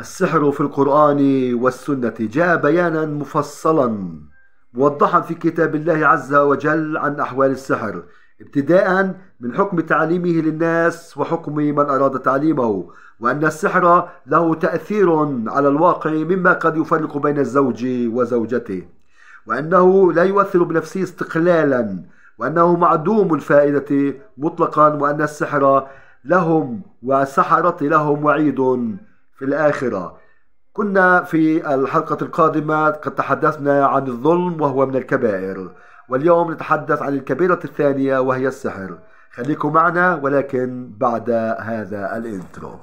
السحر في القرآن والسنة جاء بيانا مفصلا موضحا في كتاب الله عز وجل عن أحوال السحر ابتداء من حكم تعليمه للناس وحكم من أراد تعليمه وأن السحر له تأثير على الواقع مما قد يفرق بين الزوج وزوجته وأنه لا يؤثر بنفسه استقلالا وأنه معدوم الفائدة مطلقا وأن السحر لهم وسحرة لهم وعيد في الآخرة كنا في الحلقة القادمة قد تحدثنا عن الظلم وهو من الكبائر واليوم نتحدث عن الكبيرة الثانية وهي السحر خليكم معنا ولكن بعد هذا الانترو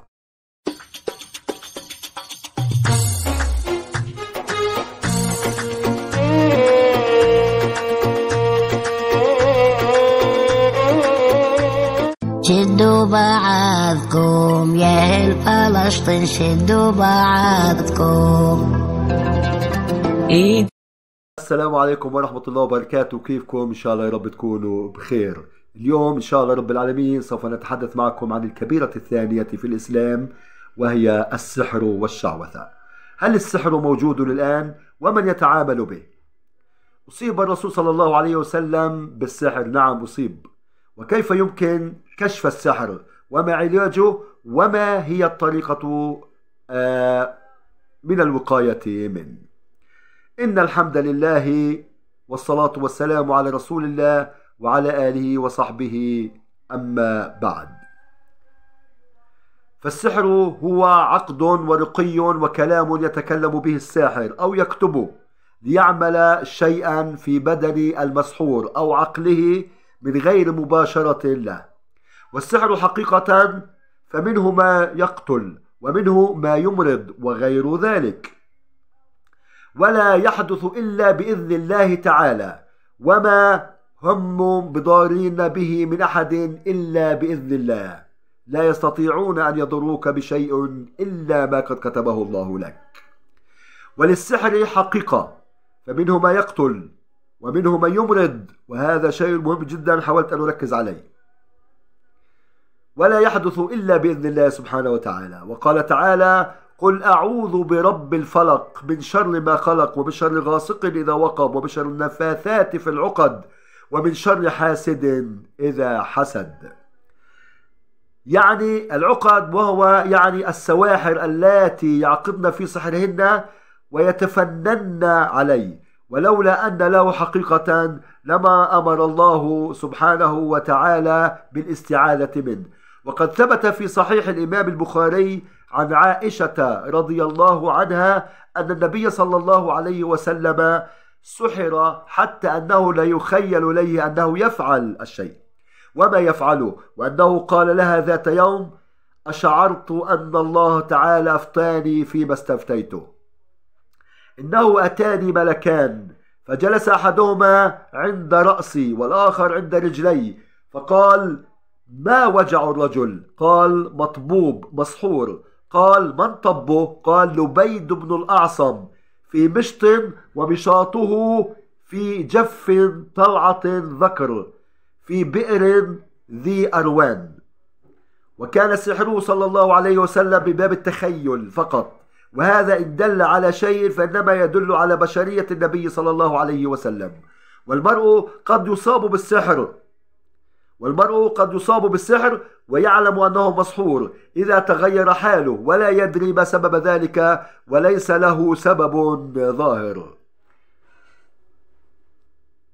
شدوا بعضكم يا الفلسطين شدوا بعضكم إيه. السلام عليكم ورحمة الله وبركاته كيفكم إن شاء الله يا رب تكونوا بخير اليوم إن شاء الله رب العالمين سوف نتحدث معكم عن الكبيرة الثانية في الإسلام وهي السحر والشعوذة هل السحر موجود الآن ومن يتعامل به أصيب الرسول صلى الله عليه وسلم بالسحر نعم أصيب وكيف يمكن كشف السحر وما علاجه وما هي الطريقة آه، من الوقاية منه إن الحمد لله والصلاة والسلام على رسول الله وعلى آله وصحبه أما بعد فالسحر هو عقد ورقي وكلام يتكلم به الساحر أو يكتبه ليعمل شيئا في بدن المسحور أو عقله من غير مباشرة له والسحر حقيقة فمنه ما يقتل ومنه ما يمرض وغير ذلك ولا يحدث إلا بإذن الله تعالى وما هم بضارين به من أحد إلا بإذن الله لا يستطيعون أن يضروك بشيء إلا ما قد كتبه الله لك وللسحر حقيقة فمنه ما يقتل ومنهم من يمرض وهذا شيء مهم جدا حاولت أن أركز عليه ولا يحدث إلا بإذن الله سبحانه وتعالى وقال تعالى قل أعوذ برب الفلق من شر ما خلق ومن شر غاسق إذا وقب ومن شر النفاثات في العقد ومن شر حاسد إذا حسد يعني العقد وهو يعني السواحر اللاتي يعقدن في سحرهن ويتفنن عليه ولولا أن له حقيقة لما أمر الله سبحانه وتعالى بالاستعاذة منه وقد ثبت في صحيح الإمام البخاري عن عائشة رضي الله عنها أن النبي صلى الله عليه وسلم سحر حتى أنه لا يخيل إليه أنه يفعل الشيء وما يفعله وأنه قال لها ذات يوم أشعرت أن الله تعالى أفتاني فيما استفتيته إنه أتاني ملكان فجلس أحدهما عند رأسي والآخر عند رجلي فقال ما وجع الرجل قال مطبوب مسحور قال من طبه قال لبيد بن الأعصم في مشط ومشاطه في جف طلعة ذكر في بئر ذي أروان وكان سحره صلى الله عليه وسلم بباب التخيل فقط وهذا إن دل على شيء فإنما يدل على بشرية النبي صلى الله عليه وسلم والمرء قد يصاب بالسحر والمرء قد يصاب بالسحر ويعلم أنه مسحور إذا تغير حاله ولا يدري ما سبب ذلك وليس له سبب ظاهر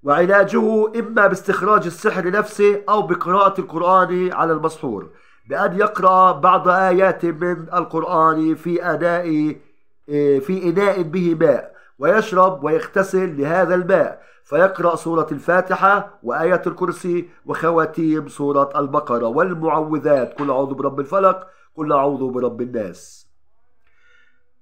وعلاجه إما باستخراج السحر نفسه أو بقراءة القرآن على المسحور بأن يقرأ بعض آيات من القرآن في أداء إيه، في إناء به ماء ويشرب ويغتسل لهذا الماء فيقرأ سورة الفاتحة وآية الكرسي وخواتيم سورة البقرة والمعوذات كل أعوذ برب الفلق كل أعوذ برب الناس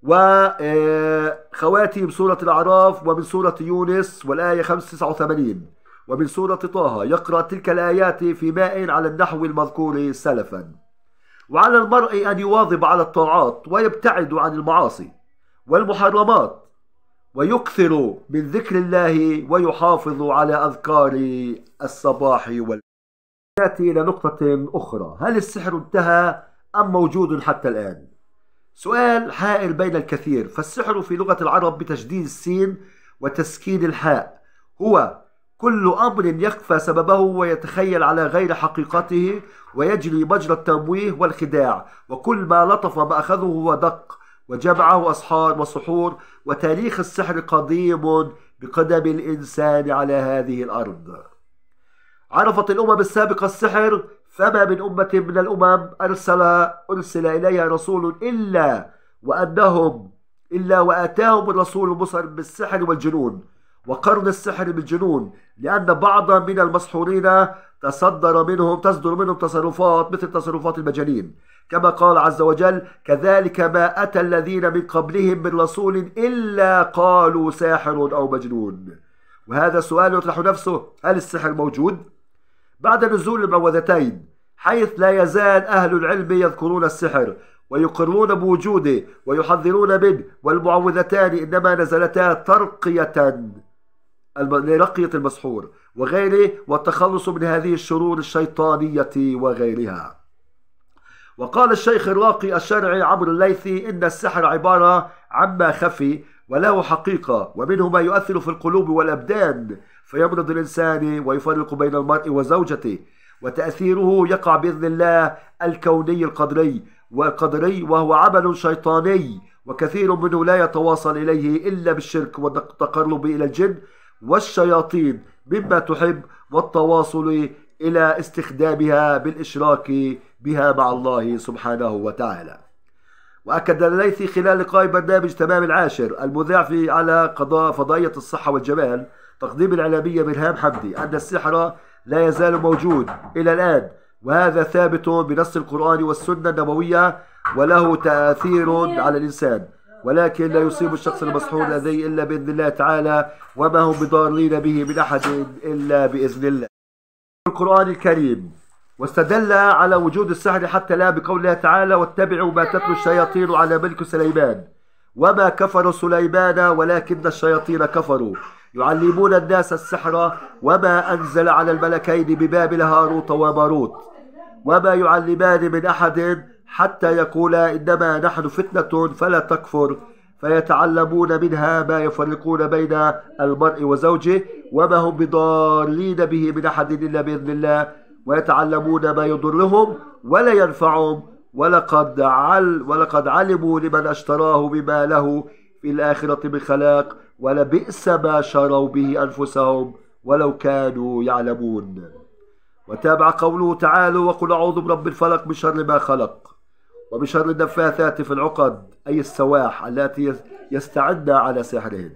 وخواتيم إيه، سورة الأعراف ومن سورة يونس والآية 589 ومن سورة طه يقرأ تلك الآيات في ماء على النحو المذكور سلفاً وعلى المرء أن يواظب على الطاعات ويبتعد عن المعاصي والمحرمات ويكثر من ذكر الله ويحافظ على أذكار الصباح وال نأتي إلى نقطة أخرى هل السحر انتهى أم موجود حتى الآن؟ سؤال حائر بين الكثير فالسحر في لغة العرب بتشديد السين وتسكين الحاء هو كل أمر يخفى سببه ويتخيل على غير حقيقته ويجري مجرى التمويه والخداع وكل ما لطف مأخذه ودق وجمعه أسحار وسحور وتاريخ السحر قديم بقدم الإنسان على هذه الأرض عرفت الأمم السابقة السحر فما من أمة من الأمم أرسل أرسل إليها رسول إلا وأنهم إلا وآتاهم الرسول مصر بالسحر والجنون وقرن السحر بالجنون لأن بعضا من المسحورين تصدر منهم تصدر منهم تصرفات مثل تصرفات المجانين كما قال عز وجل كذلك ما أتى الذين من قبلهم من رسول إلا قالوا ساحر أو مجنون وهذا سؤال يطرح نفسه هل السحر موجود؟ بعد نزول المعوذتين حيث لا يزال أهل العلم يذكرون السحر ويقرون بوجوده ويحذرون منه والمعوذتان إنما نزلتا ترقية لرقية المسحور وغيره والتخلص من هذه الشرور الشيطانية وغيرها وقال الشيخ الراقي الشرعي عمرو الليثي إن السحر عبارة عما خفي وله حقيقة ومنه ما يؤثر في القلوب والأبدان فيمرض الإنسان ويفرق بين المرء وزوجته وتأثيره يقع بإذن الله الكوني القدري والقدري وهو عمل شيطاني وكثير منه لا يتواصل إليه إلا بالشرك والتقرب إلى الجن والشياطين مما تحب والتواصل إلى استخدامها بالإشراك بها مع الله سبحانه وتعالى وأكد الليثي خلال لقاء برنامج تمام العاشر المذاع في على قضاء فضائية الصحة والجمال تقديم الإعلامية مرهام حمدي أن السحر لا يزال موجود إلى الآن وهذا ثابت بنص القرآن والسنة النبوية وله تأثير على الإنسان ولكن لا يصيب الشخص المسحور لديه إلا بإذن الله تعالى وما هم بضارين به من أحد إلا بإذن الله القرآن الكريم واستدل على وجود السحر حتى لا بقول الله تعالى واتبعوا ما تتلو الشياطين على ملك سليمان وما كفر سليمان ولكن الشياطين كفروا يعلمون الناس السحر وما أنزل على الملكين ببابل هاروت وماروت وما يعلمان من أحد حتى يقولا إنما نحن فتنة فلا تكفر فيتعلمون منها ما يفرقون بين المرء وزوجه وما هم بضالين به من أحد إلا بإذن الله ويتعلمون ما يضرهم ولا ينفعهم ولقد عل ولقد علموا لمن اشتراه بما له في الآخرة من خلاق ولبئس ما شروا به أنفسهم ولو كانوا يعلمون وتابع قوله تعالى وقل أعوذ برب الفلق من شر ما خلق وبشر النفاثات في العقد أي السواح التي يستعد على سحرهن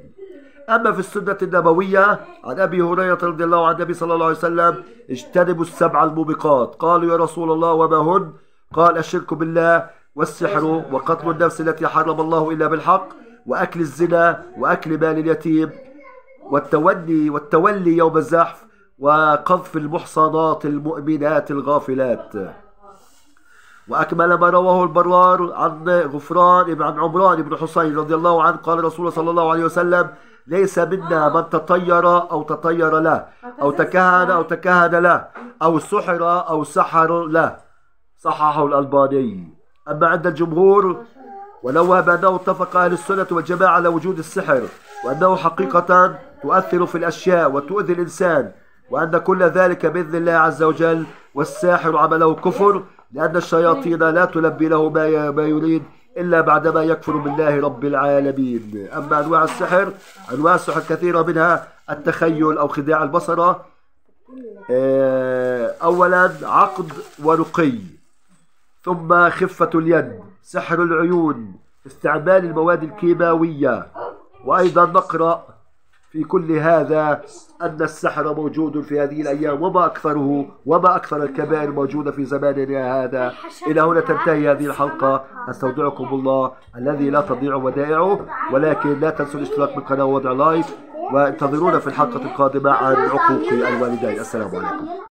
أما في السنة النبوية عن أبي هريرة رضي الله عن النبي صلى الله عليه وسلم اجتنبوا السبع الموبقات قالوا يا رسول الله وما هن قال الشرك بالله والسحر وقتل النفس التي حرم الله إلا بالحق وأكل الزنا وأكل مال اليتيم والتولي والتولي يوم الزحف وقذف المحصنات المؤمنات الغافلات وأكمل ما رواه البرار عن غفران بن عمران بن حسين رضي الله عنه قال رسول الله صلى الله عليه وسلم ليس منا من تطير أو تطير له أو تكهن أو تكهن له أو سحر أو سحر له صححه الألباني أما عند الجمهور ولو بأنه اتفق أهل السنة والجماعة على وجود السحر وأنه حقيقة تؤثر في الأشياء وتؤذي الإنسان وأن كل ذلك بإذن الله عز وجل والساحر عمله كفر لأن الشياطين لا تلبي له ما يريد إلا بعدما يكفر بالله رب العالمين أما أنواع السحر أنواع السحر كثيرة منها التخيل أو خداع البصرة آه، أولا عقد ورقي ثم خفة اليد سحر العيون استعمال المواد الكيماوية وأيضا نقرأ في كل هذا أن السحر موجود في هذه الأيام وما أكثره وما أكثر الكبائر موجودة في زماننا هذا إلى هنا تنتهي هذه الحلقة أستودعكم الله الذي لا تضيع ودائعه ولكن لا تنسوا الاشتراك بالقناة وضع لايك وانتظرونا في الحلقة القادمة عن عقوق الوالدين السلام عليكم